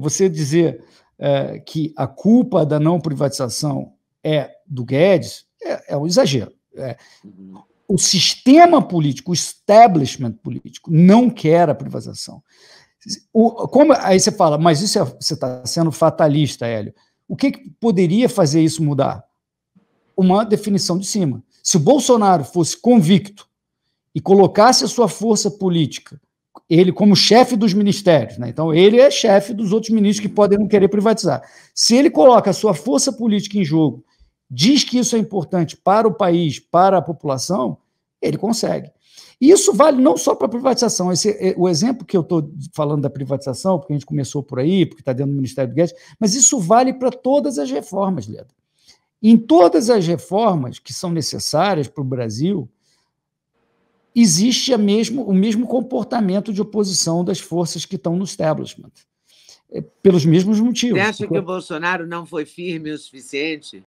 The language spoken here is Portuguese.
você dizer é, que a culpa da não privatização é do Guedes é, é um exagero. É. Uhum. O sistema político, o establishment político, não quer a privatização. O, como, aí você fala, mas isso é, você está sendo fatalista, Hélio. O que, que poderia fazer isso mudar? Uma definição de cima. Se o Bolsonaro fosse convicto e colocasse a sua força política ele como chefe dos ministérios, né? então ele é chefe dos outros ministros que podem não querer privatizar. Se ele coloca a sua força política em jogo, diz que isso é importante para o país, para a população, ele consegue. E isso vale não só para privatização. Esse, é, o exemplo que eu estou falando da privatização, porque a gente começou por aí, porque está dentro do Ministério do Guedes, mas isso vale para todas as reformas, Leda. Em todas as reformas que são necessárias para o Brasil, existe mesmo, o mesmo comportamento de oposição das forças que estão no establishment, é, pelos mesmos motivos. Você acha porque... que o Bolsonaro não foi firme o suficiente?